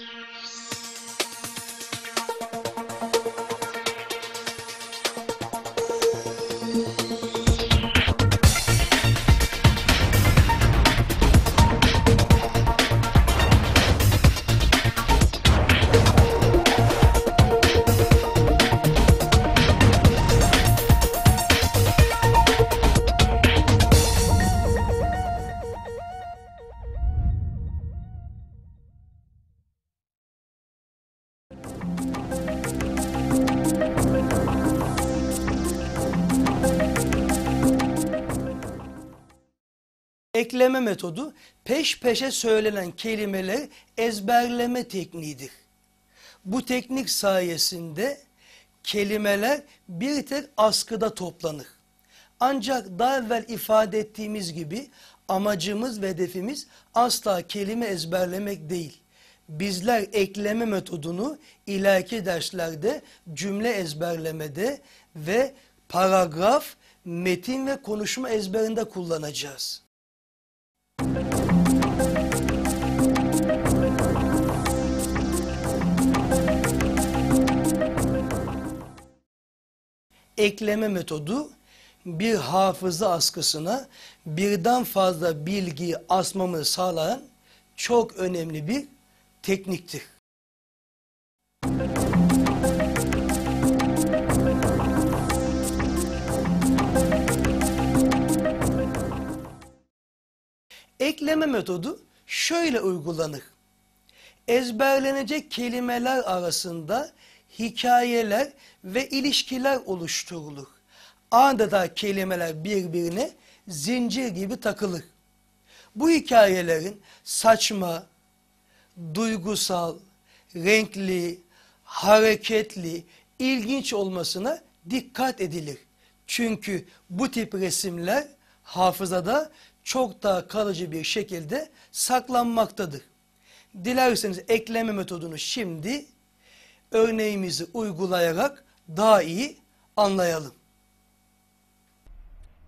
Música söyleme metodu peş peşe söylenen kelimeleri ezberleme tekniğidir. Bu teknik sayesinde kelimeler bir tek askıda toplanır. Ancak daha evvel ifade ettiğimiz gibi amacımız ve hedefimiz asla kelime ezberlemek değil. Bizler ekleme metodunu ileriki derslerde cümle ezberlemede ve paragraf, metin ve konuşma ezberinde kullanacağız. ekleme metodu bir hafıza askısına birden fazla bilgiyi asmamızı sağlayan çok önemli bir tekniktir. Ekleme metodu şöyle uygulanır. Ezberlenecek kelimeler arasında hikayeler ve ilişkiler oluşturulur. Adeta kelimeler birbirine zincir gibi takılır. Bu hikayelerin saçma, duygusal, renkli, hareketli, ilginç olmasına dikkat edilir. Çünkü bu tip resimler hafızada çok daha kalıcı bir şekilde saklanmaktadır. Dilerseniz ekleme metodunu şimdi örneğimizi uygulayarak daha iyi anlayalım.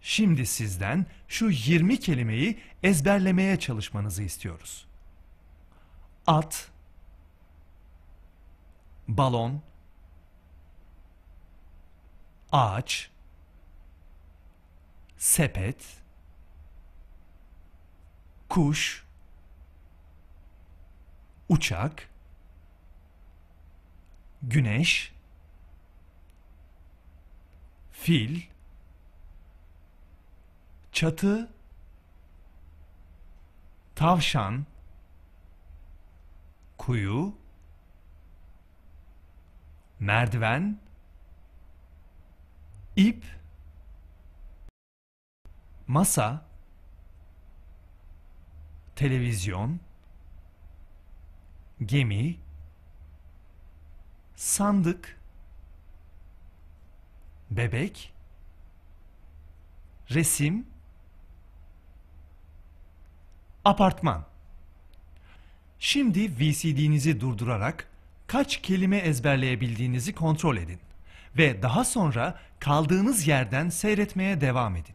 Şimdi sizden şu 20 kelimeyi ezberlemeye çalışmanızı istiyoruz. At, balon, ağaç, sepet, kuş, uçak, güneş, fil, çatı, tavşan, kuyu, merdiven, ip, masa, televizyon, gemi, sandık, bebek, resim, apartman. Şimdi VCD'nizi durdurarak kaç kelime ezberleyebildiğinizi kontrol edin ve daha sonra kaldığınız yerden seyretmeye devam edin.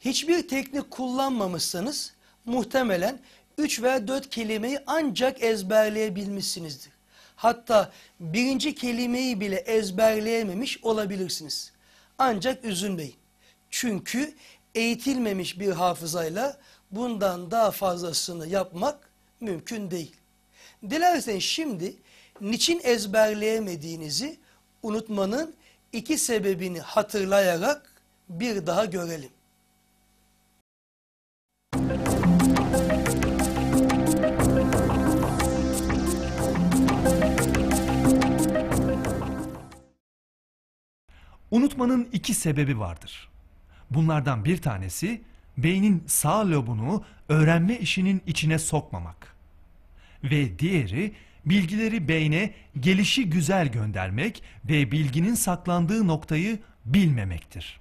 hiçbir teknik kullanmamışsanız muhtemelen 3 veya 4 kelimeyi ancak ezberleyebilmişsinizdir. Hatta birinci kelimeyi bile ezberleyememiş olabilirsiniz. Ancak üzülmeyin. Çünkü eğitilmemiş bir hafızayla bundan daha fazlasını yapmak mümkün değil. Dilersen şimdi niçin ezberleyemediğinizi unutmanın iki sebebini hatırlayarak bir daha görelim. Unutmanın iki sebebi vardır. Bunlardan bir tanesi beynin sağ lobunu öğrenme işinin içine sokmamak. Ve diğeri bilgileri beyne gelişi güzel göndermek ve bilginin saklandığı noktayı bilmemektir.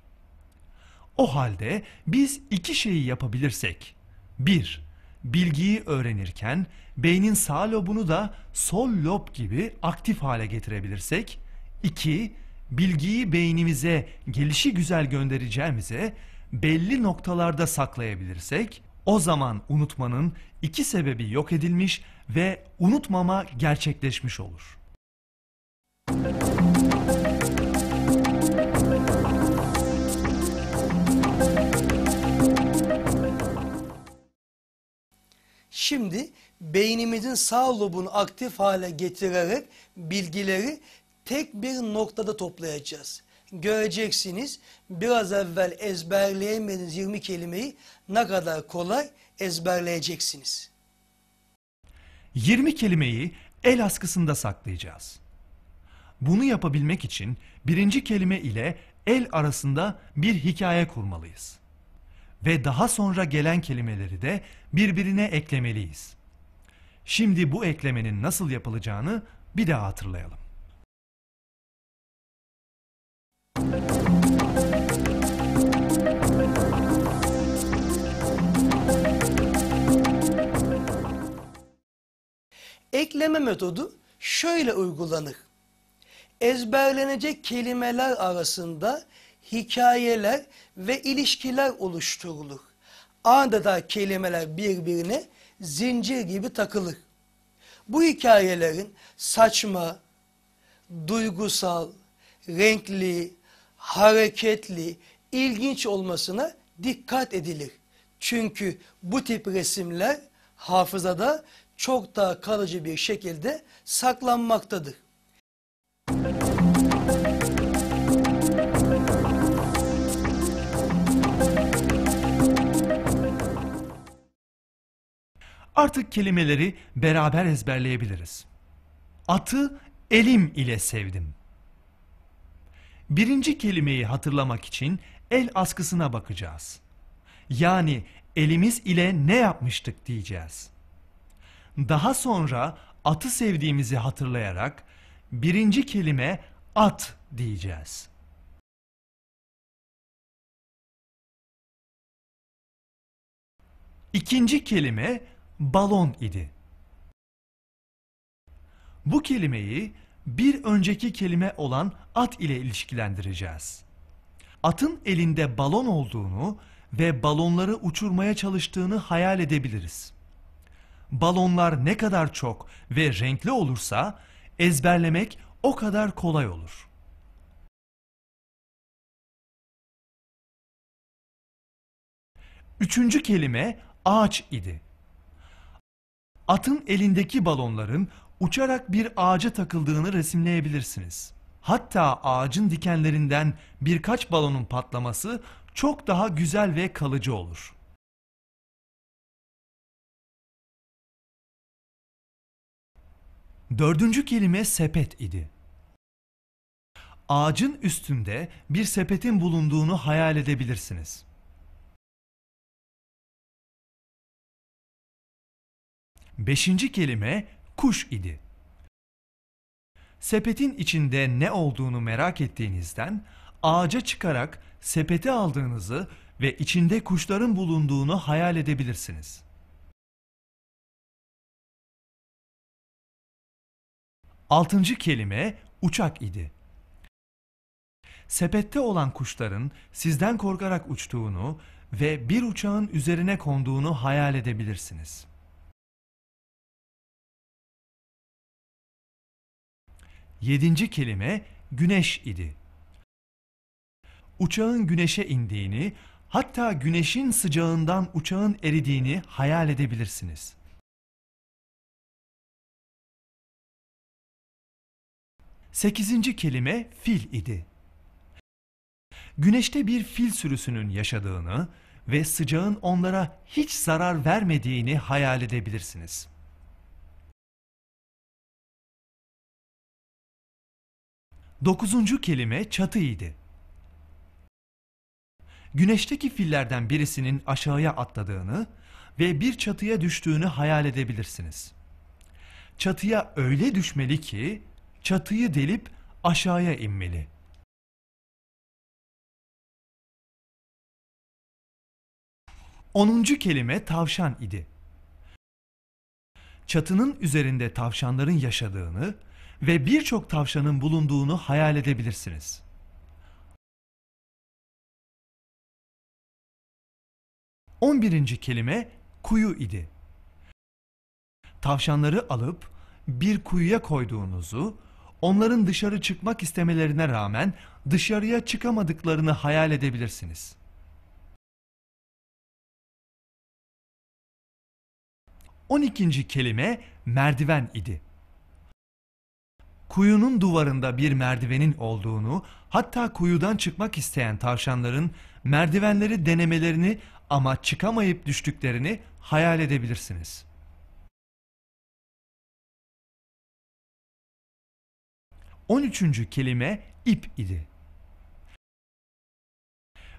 O halde biz iki şeyi yapabilirsek. bir, Bilgiyi öğrenirken beynin sağ lobunu da sol lob gibi aktif hale getirebilirsek. 2 bilgiyi beynimize gelişi güzel göndereceğimize belli noktalarda saklayabilirsek o zaman unutmanın iki sebebi yok edilmiş ve unutmama gerçekleşmiş olur. Şimdi beynimizin sağ lobunu aktif hale getirerek bilgileri tek bir noktada toplayacağız. Göreceksiniz biraz evvel ezberleyemediğiniz 20 kelimeyi ne kadar kolay ezberleyeceksiniz. 20 kelimeyi el askısında saklayacağız. Bunu yapabilmek için birinci kelime ile el arasında bir hikaye kurmalıyız. Ve daha sonra gelen kelimeleri de birbirine eklemeliyiz. Şimdi bu eklemenin nasıl yapılacağını bir daha hatırlayalım. Ekleme metodu şöyle uygulanır. Ezberlenecek kelimeler arasında hikayeler ve ilişkiler oluşturulur. Adeta kelimeler birbirine zincir gibi takılır. Bu hikayelerin saçma, duygusal, renkli, hareketli, ilginç olmasına dikkat edilir. Çünkü bu tip resimler hafızada çok daha kalıcı bir şekilde saklanmaktadır. Artık kelimeleri beraber ezberleyebiliriz. Atı elim ile sevdim. Birinci kelimeyi hatırlamak için el askısına bakacağız. Yani elimiz ile ne yapmıştık diyeceğiz. Daha sonra atı sevdiğimizi hatırlayarak birinci kelime at diyeceğiz. İkinci kelime balon idi. Bu kelimeyi bir önceki kelime olan at ile ilişkilendireceğiz. Atın elinde balon olduğunu ve balonları uçurmaya çalıştığını hayal edebiliriz balonlar ne kadar çok ve renkli olursa ezberlemek o kadar kolay olur. Üçüncü kelime ağaç idi. Atın elindeki balonların uçarak bir ağaca takıldığını resimleyebilirsiniz. Hatta ağacın dikenlerinden birkaç balonun patlaması çok daha güzel ve kalıcı olur. Dördüncü kelime sepet idi. Ağacın üstünde bir sepetin bulunduğunu hayal edebilirsiniz. Beşinci kelime kuş idi. Sepetin içinde ne olduğunu merak ettiğinizden ağaca çıkarak sepeti aldığınızı ve içinde kuşların bulunduğunu hayal edebilirsiniz. Altıncı kelime uçak idi. Sepette olan kuşların sizden korkarak uçtuğunu ve bir uçağın üzerine konduğunu hayal edebilirsiniz. Yedinci kelime güneş idi. Uçağın güneşe indiğini, hatta güneşin sıcağından uçağın eridiğini hayal edebilirsiniz. Sekizinci kelime fil idi. Güneşte bir fil sürüsünün yaşadığını ve sıcağın onlara hiç zarar vermediğini hayal edebilirsiniz. Dokuzuncu kelime çatı idi. Güneşteki fillerden birisinin aşağıya atladığını ve bir çatıya düştüğünü hayal edebilirsiniz. Çatıya öyle düşmeli ki çatıyı delip aşağıya inmeli. Onuncu kelime tavşan idi. Çatının üzerinde tavşanların yaşadığını ve birçok tavşanın bulunduğunu hayal edebilirsiniz. On birinci kelime kuyu idi. Tavşanları alıp bir kuyuya koyduğunuzu Onların dışarı çıkmak istemelerine rağmen dışarıya çıkamadıklarını hayal edebilirsiniz. On ikinci kelime merdiven idi. Kuyunun duvarında bir merdivenin olduğunu, hatta kuyudan çıkmak isteyen tavşanların merdivenleri denemelerini ama çıkamayıp düştüklerini hayal edebilirsiniz.'' 13. kelime ip idi.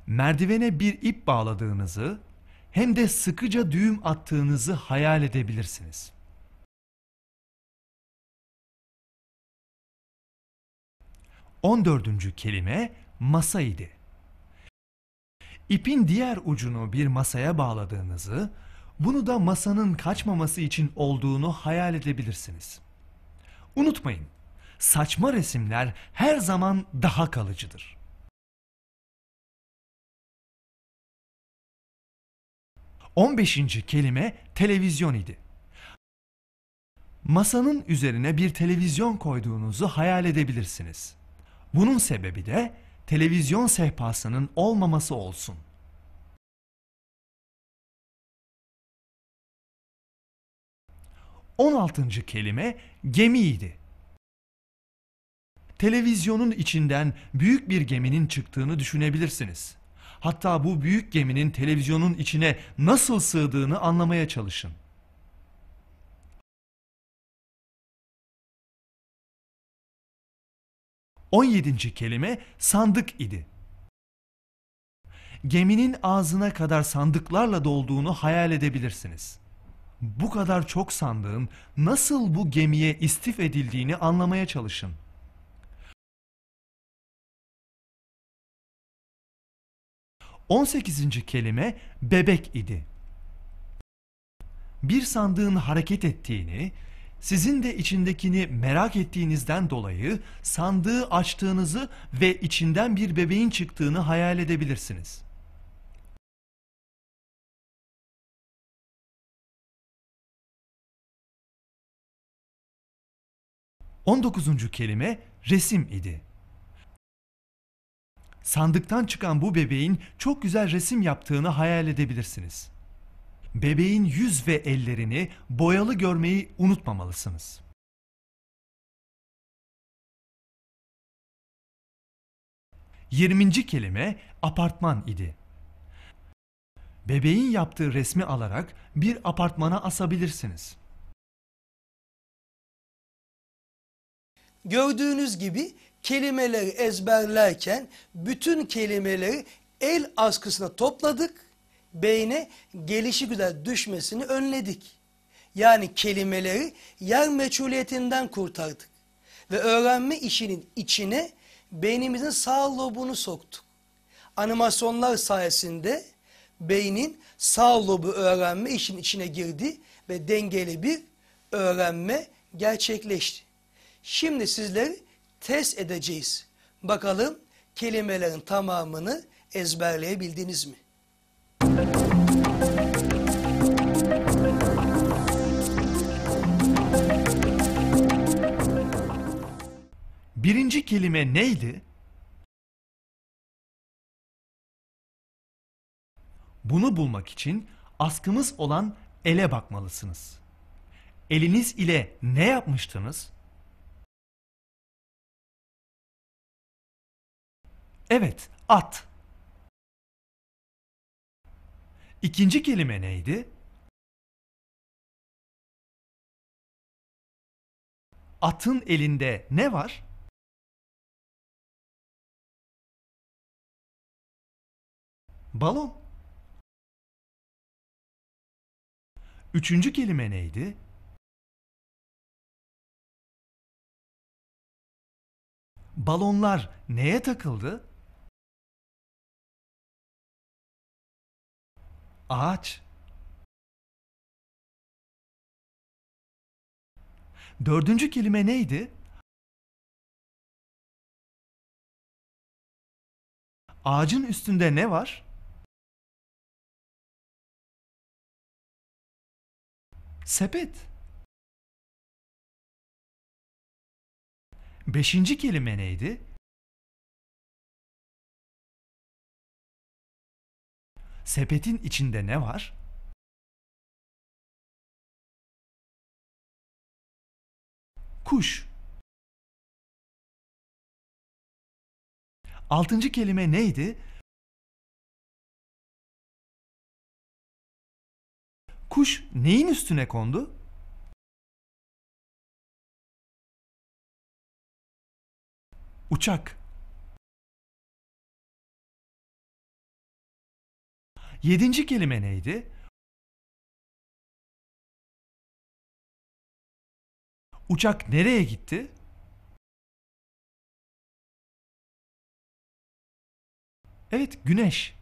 Merdivene bir ip bağladığınızı hem de sıkıca düğüm attığınızı hayal edebilirsiniz. On dördüncü kelime masa idi. İpin diğer ucunu bir masaya bağladığınızı, bunu da masanın kaçmaması için olduğunu hayal edebilirsiniz. Unutmayın, saçma resimler her zaman daha kalıcıdır. On beşinci kelime televizyon idi. Masanın üzerine bir televizyon koyduğunuzu hayal edebilirsiniz. Bunun sebebi de televizyon sehpasının olmaması olsun. On altıncı kelime gemiydi televizyonun içinden büyük bir geminin çıktığını düşünebilirsiniz. Hatta bu büyük geminin televizyonun içine nasıl sığdığını anlamaya çalışın. On yedinci kelime sandık idi. Geminin ağzına kadar sandıklarla dolduğunu hayal edebilirsiniz. Bu kadar çok sandığın nasıl bu gemiye istif edildiğini anlamaya çalışın. 18. kelime bebek idi. Bir sandığın hareket ettiğini, sizin de içindekini merak ettiğinizden dolayı sandığı açtığınızı ve içinden bir bebeğin çıktığını hayal edebilirsiniz. On dokuzuncu kelime resim idi sandıktan çıkan bu bebeğin çok güzel resim yaptığını hayal edebilirsiniz. Bebeğin yüz ve ellerini boyalı görmeyi unutmamalısınız. Yirminci kelime apartman idi. Bebeğin yaptığı resmi alarak bir apartmana asabilirsiniz. Gördüğünüz gibi kelimeleri ezberlerken bütün kelimeleri el askısına topladık. Beyne gelişi güzel düşmesini önledik. Yani kelimeleri yer meçhuliyetinden kurtardık. Ve öğrenme işinin içine beynimizin sağ lobunu soktuk. Animasyonlar sayesinde beynin sağ lobu öğrenme işin içine girdi ve dengeli bir öğrenme gerçekleşti. Şimdi sizleri test edeceğiz. Bakalım kelimelerin tamamını ezberleyebildiniz mi? Birinci kelime neydi? Bunu bulmak için askımız olan ele bakmalısınız. Eliniz ile ne yapmıştınız? Evet, at. İkinci kelime neydi? Atın elinde ne var? Balon. Üçüncü kelime neydi? Balonlar neye takıldı? Ağaç. Dördüncü kelime neydi? Ağacın üstünde ne var? Sepet. Beşinci kelime neydi? Sepetin içinde ne var? Kuş. Altıncı kelime neydi? Kuş neyin üstüne kondu? Uçak. Yedinci kelime neydi? Uçak nereye gitti? Evet, güneş.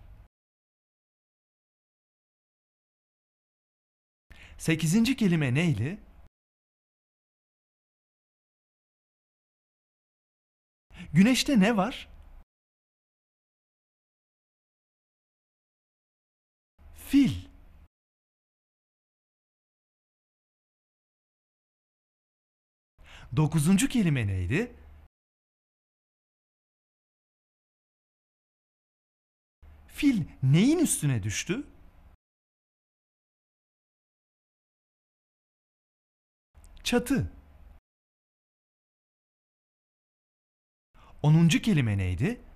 Sekizinci kelime neydi? Güneşte ne var? Fil. Dokuzuncu kelime neydi? Fil neyin üstüne düştü? Çatı. Onuncu kelime neydi?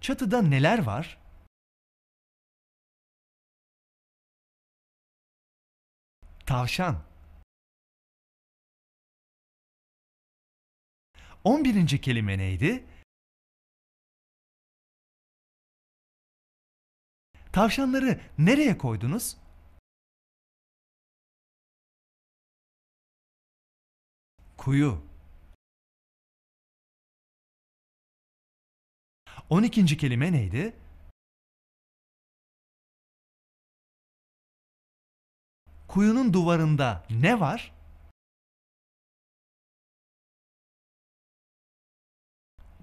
Çatıda neler var? Tavşan 11. kelime neydi? Tavşanları nereye koydunuz? Kuyu 12. kelime neydi? Kuyunun duvarında ne var?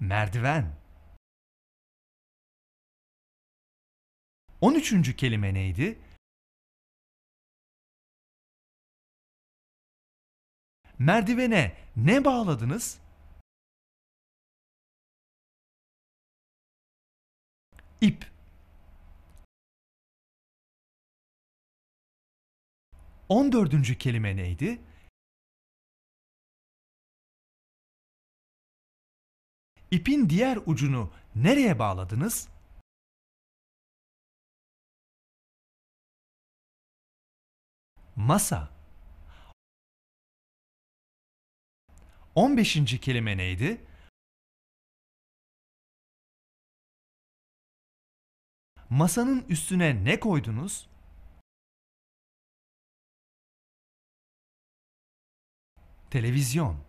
Merdiven. 13. kelime neydi? Merdivene ne bağladınız? Ip. On dördüncü kelime neydi? İpin diğer ucunu nereye bağladınız? Masa. beşinci kelime neydi? masanın üstüne ne koydunuz? Televizyon.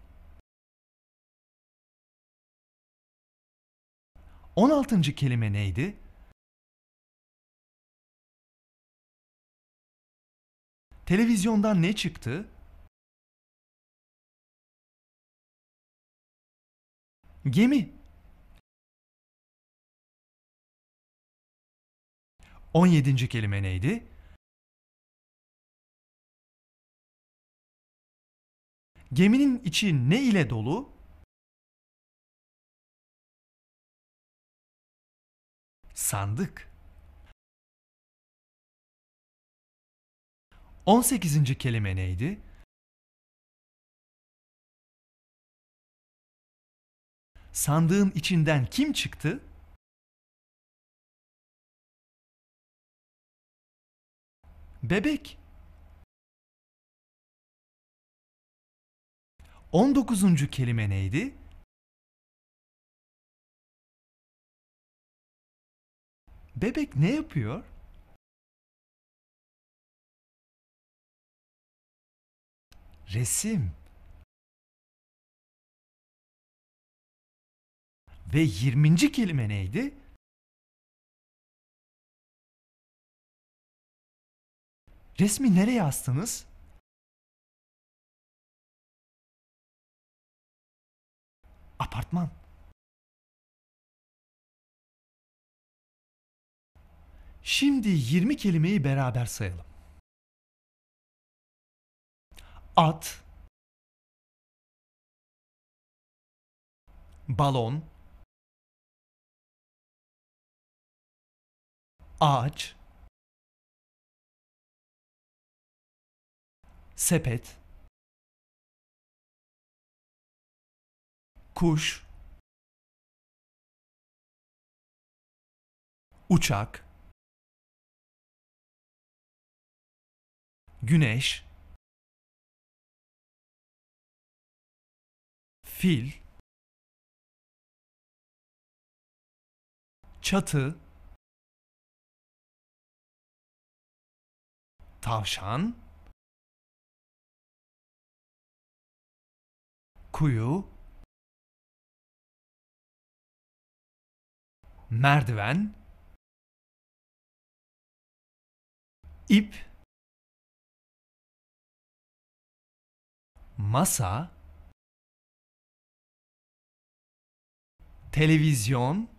16. kelime neydi? Televizyondan ne çıktı? Gemi. 17. kelime neydi? Geminin içi ne ile dolu? Sandık. 18. kelime neydi? Sandığın içinden kim çıktı? Bebek. 19. kelime neydi? Bebek ne yapıyor? Resim. Ve 20. kelime neydi? Resmi nereye astınız? Apartman. Şimdi 20 kelimeyi beraber sayalım. At balon ağaç sepet kuş uçak güneş fil çatı tavşan kuyu, merdiven, ip, masa, televizyon,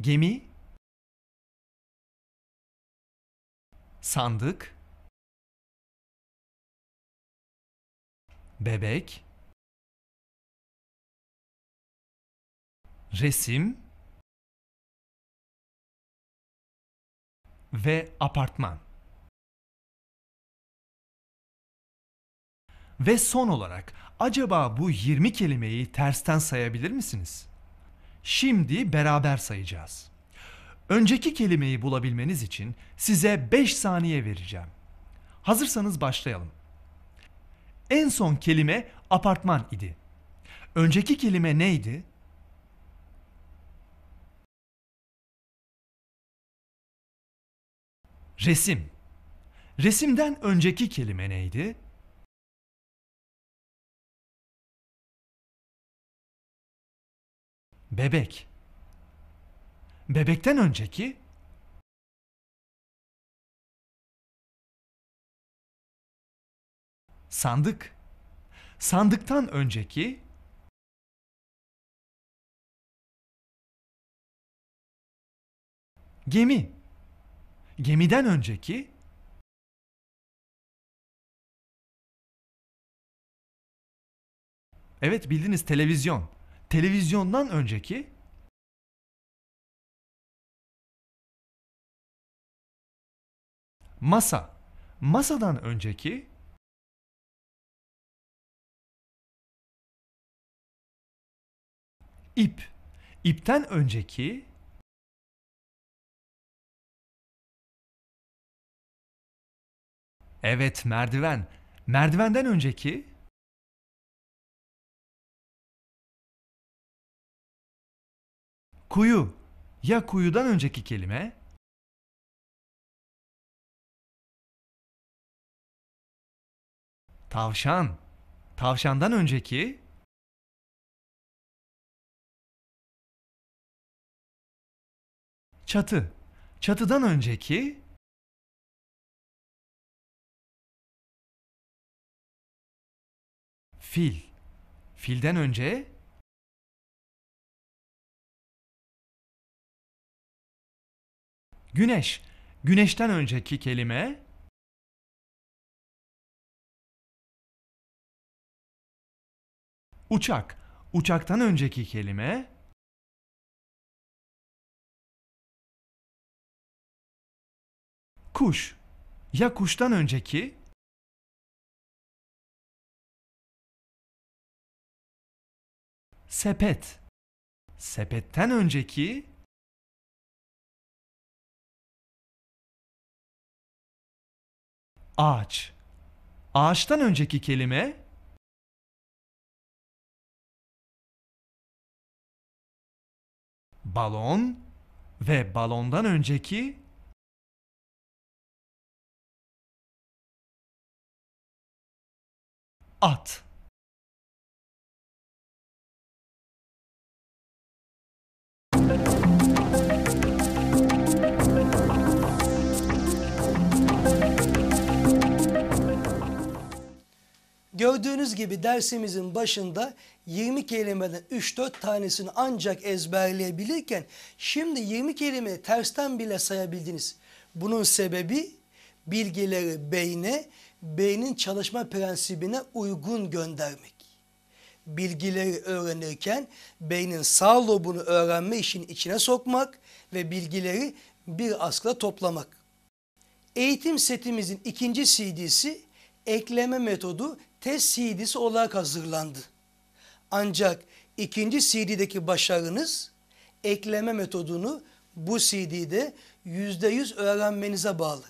gemi, sandık, bebek resim ve apartman. Ve son olarak acaba bu 20 kelimeyi tersten sayabilir misiniz? Şimdi beraber sayacağız. Önceki kelimeyi bulabilmeniz için size 5 saniye vereceğim. Hazırsanız başlayalım. En son kelime apartman idi. Önceki kelime neydi? Resim. Resimden önceki kelime neydi? Bebek. Bebekten önceki sandık. Sandıktan önceki gemi. Gemiden önceki Evet bildiniz televizyon. Televizyondan önceki masa. Masadan önceki ip. İpten önceki Evet, merdiven. Merdivenden önceki kuyu. Ya kuyudan önceki kelime tavşan. Tavşandan önceki Çatı. Çatıdan önceki fil. Filden önce güneş. Güneşten önceki kelime uçak. Uçaktan önceki kelime kuş ya kuştan önceki sepet sepetten önceki ağaç ağaçtan önceki kelime balon ve balondan önceki at. Gördüğünüz gibi dersimizin başında 20 kelimeden 3-4 tanesini ancak ezberleyebilirken şimdi 20 kelimeyi tersten bile sayabildiniz. Bunun sebebi bilgileri beyne beynin çalışma prensibine uygun göndermek. Bilgileri öğrenirken beynin sağ lobunu öğrenme işin içine sokmak ve bilgileri bir askla toplamak. Eğitim setimizin ikinci CD'si ekleme metodu test CD'si olarak hazırlandı. Ancak ikinci CD'deki başarınız ekleme metodunu bu CD'de %100 öğrenmenize bağlı.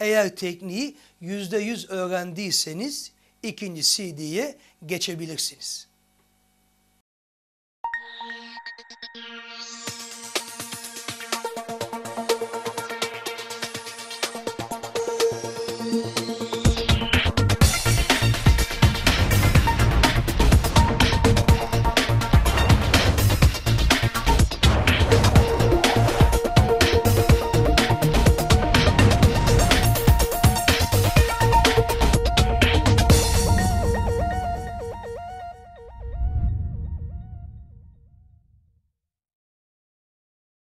Eğer tekniği yüzde yüz öğrendiyseniz ikinci CD'ye geçebilirsiniz.